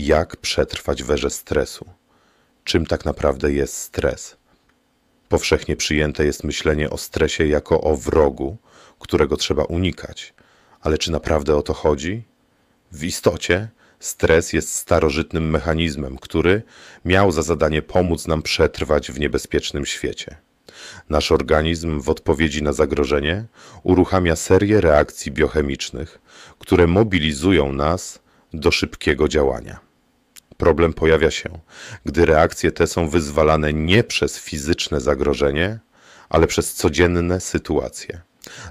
Jak przetrwać erze stresu? Czym tak naprawdę jest stres? Powszechnie przyjęte jest myślenie o stresie jako o wrogu, którego trzeba unikać. Ale czy naprawdę o to chodzi? W istocie stres jest starożytnym mechanizmem, który miał za zadanie pomóc nam przetrwać w niebezpiecznym świecie. Nasz organizm w odpowiedzi na zagrożenie uruchamia serię reakcji biochemicznych, które mobilizują nas do szybkiego działania. Problem pojawia się, gdy reakcje te są wyzwalane nie przez fizyczne zagrożenie, ale przez codzienne sytuacje.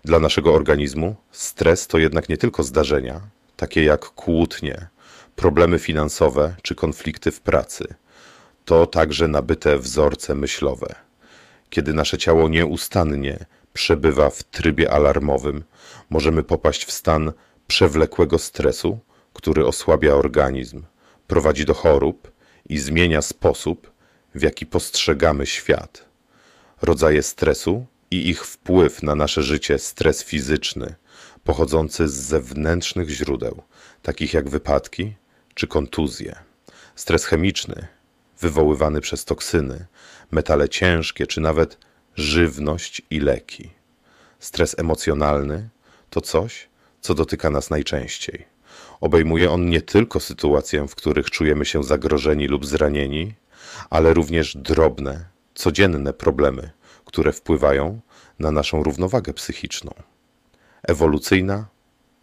Dla naszego organizmu stres to jednak nie tylko zdarzenia, takie jak kłótnie, problemy finansowe czy konflikty w pracy. To także nabyte wzorce myślowe. Kiedy nasze ciało nieustannie przebywa w trybie alarmowym, możemy popaść w stan przewlekłego stresu, który osłabia organizm prowadzi do chorób i zmienia sposób, w jaki postrzegamy świat. Rodzaje stresu i ich wpływ na nasze życie stres fizyczny, pochodzący z zewnętrznych źródeł, takich jak wypadki czy kontuzje. Stres chemiczny, wywoływany przez toksyny, metale ciężkie czy nawet żywność i leki. Stres emocjonalny to coś, co dotyka nas najczęściej Obejmuje on nie tylko sytuacje, w których czujemy się zagrożeni lub zranieni, ale również drobne, codzienne problemy, które wpływają na naszą równowagę psychiczną. Ewolucyjna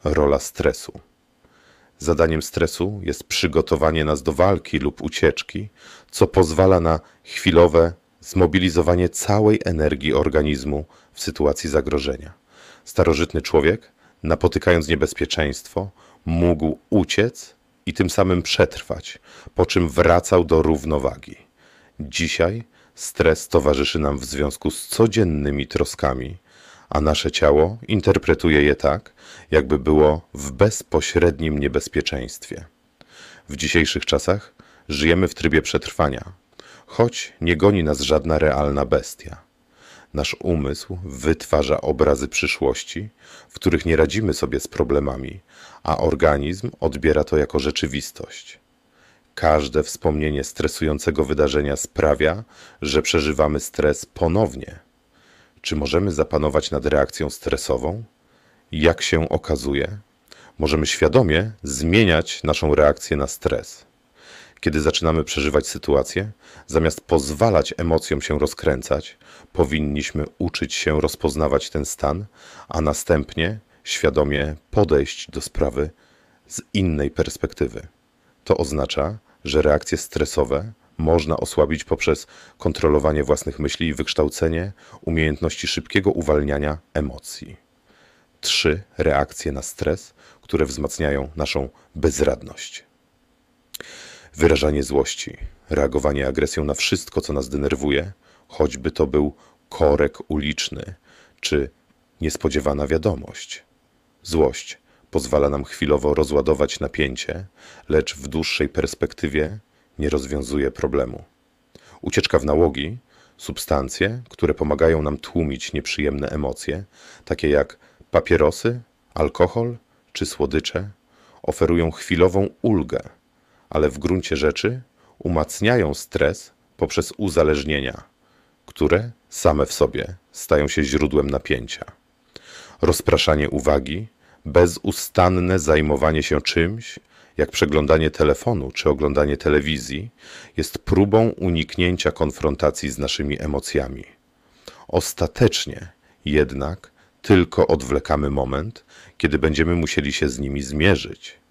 rola stresu. Zadaniem stresu jest przygotowanie nas do walki lub ucieczki, co pozwala na chwilowe zmobilizowanie całej energii organizmu w sytuacji zagrożenia. Starożytny człowiek, napotykając niebezpieczeństwo, mógł uciec i tym samym przetrwać, po czym wracał do równowagi. Dzisiaj stres towarzyszy nam w związku z codziennymi troskami, a nasze ciało interpretuje je tak, jakby było w bezpośrednim niebezpieczeństwie. W dzisiejszych czasach żyjemy w trybie przetrwania, choć nie goni nas żadna realna bestia. Nasz umysł wytwarza obrazy przyszłości, w których nie radzimy sobie z problemami, a organizm odbiera to jako rzeczywistość. Każde wspomnienie stresującego wydarzenia sprawia, że przeżywamy stres ponownie. Czy możemy zapanować nad reakcją stresową? Jak się okazuje, możemy świadomie zmieniać naszą reakcję na stres. Kiedy zaczynamy przeżywać sytuację, zamiast pozwalać emocjom się rozkręcać, powinniśmy uczyć się rozpoznawać ten stan, a następnie świadomie podejść do sprawy z innej perspektywy. To oznacza, że reakcje stresowe można osłabić poprzez kontrolowanie własnych myśli i wykształcenie umiejętności szybkiego uwalniania emocji. Trzy reakcje na stres, które wzmacniają naszą bezradność. Wyrażanie złości, reagowanie agresją na wszystko, co nas denerwuje, choćby to był korek uliczny czy niespodziewana wiadomość. Złość pozwala nam chwilowo rozładować napięcie, lecz w dłuższej perspektywie nie rozwiązuje problemu. Ucieczka w nałogi, substancje, które pomagają nam tłumić nieprzyjemne emocje, takie jak papierosy, alkohol czy słodycze, oferują chwilową ulgę ale w gruncie rzeczy umacniają stres poprzez uzależnienia, które same w sobie stają się źródłem napięcia. Rozpraszanie uwagi, bezustanne zajmowanie się czymś, jak przeglądanie telefonu czy oglądanie telewizji, jest próbą uniknięcia konfrontacji z naszymi emocjami. Ostatecznie jednak tylko odwlekamy moment, kiedy będziemy musieli się z nimi zmierzyć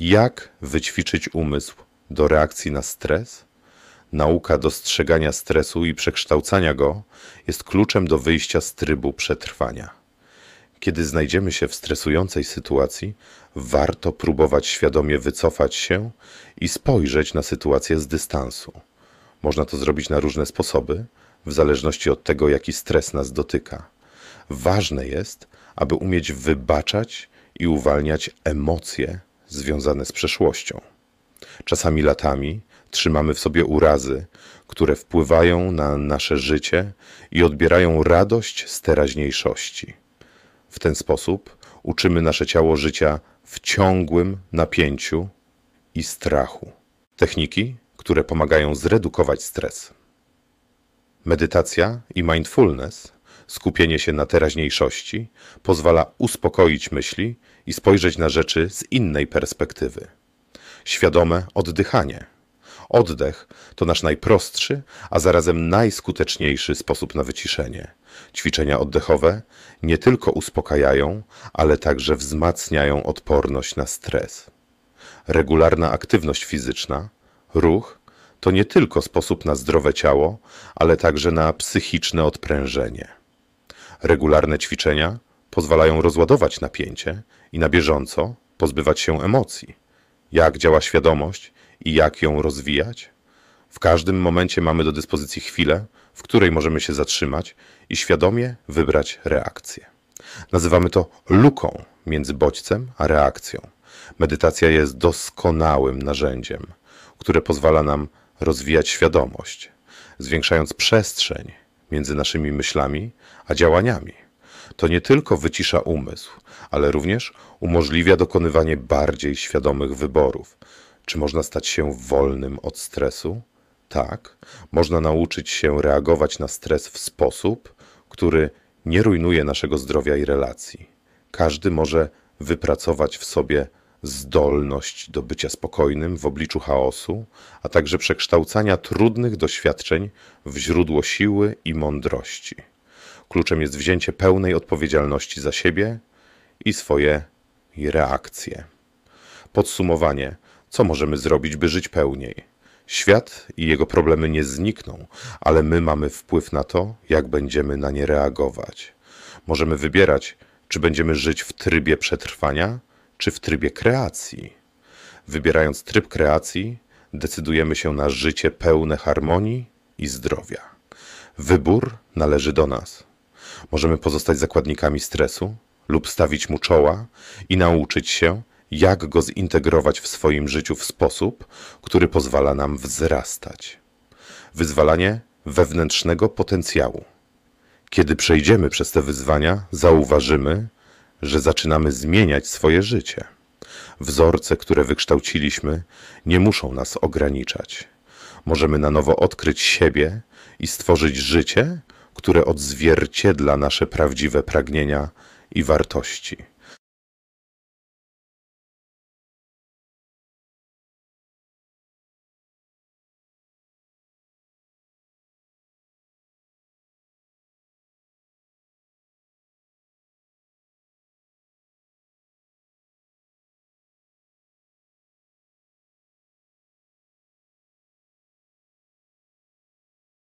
jak wyćwiczyć umysł do reakcji na stres? Nauka dostrzegania stresu i przekształcania go jest kluczem do wyjścia z trybu przetrwania. Kiedy znajdziemy się w stresującej sytuacji, warto próbować świadomie wycofać się i spojrzeć na sytuację z dystansu. Można to zrobić na różne sposoby, w zależności od tego, jaki stres nas dotyka. Ważne jest, aby umieć wybaczać i uwalniać emocje związane z przeszłością. Czasami latami trzymamy w sobie urazy, które wpływają na nasze życie i odbierają radość z teraźniejszości. W ten sposób uczymy nasze ciało życia w ciągłym napięciu i strachu. Techniki, które pomagają zredukować stres. Medytacja i mindfulness Skupienie się na teraźniejszości pozwala uspokoić myśli i spojrzeć na rzeczy z innej perspektywy. Świadome oddychanie. Oddech to nasz najprostszy, a zarazem najskuteczniejszy sposób na wyciszenie. Ćwiczenia oddechowe nie tylko uspokajają, ale także wzmacniają odporność na stres. Regularna aktywność fizyczna, ruch to nie tylko sposób na zdrowe ciało, ale także na psychiczne odprężenie. Regularne ćwiczenia pozwalają rozładować napięcie i na bieżąco pozbywać się emocji. Jak działa świadomość i jak ją rozwijać? W każdym momencie mamy do dyspozycji chwilę, w której możemy się zatrzymać i świadomie wybrać reakcję. Nazywamy to luką między bodźcem a reakcją. Medytacja jest doskonałym narzędziem, które pozwala nam rozwijać świadomość, zwiększając przestrzeń między naszymi myślami a działaniami. To nie tylko wycisza umysł, ale również umożliwia dokonywanie bardziej świadomych wyborów. Czy można stać się wolnym od stresu? Tak, można nauczyć się reagować na stres w sposób, który nie rujnuje naszego zdrowia i relacji. Każdy może wypracować w sobie zdolność do bycia spokojnym w obliczu chaosu, a także przekształcania trudnych doświadczeń w źródło siły i mądrości. Kluczem jest wzięcie pełnej odpowiedzialności za siebie i swoje reakcje. Podsumowanie: co możemy zrobić, by żyć pełniej? Świat i jego problemy nie znikną, ale my mamy wpływ na to, jak będziemy na nie reagować. Możemy wybierać, czy będziemy żyć w trybie przetrwania, czy w trybie kreacji. Wybierając tryb kreacji, decydujemy się na życie pełne harmonii i zdrowia. Wybór należy do nas. Możemy pozostać zakładnikami stresu lub stawić mu czoła i nauczyć się, jak go zintegrować w swoim życiu w sposób, który pozwala nam wzrastać. Wyzwalanie wewnętrznego potencjału. Kiedy przejdziemy przez te wyzwania, zauważymy, że zaczynamy zmieniać swoje życie. Wzorce, które wykształciliśmy, nie muszą nas ograniczać. Możemy na nowo odkryć siebie i stworzyć życie, które odzwierciedla nasze prawdziwe pragnienia i wartości.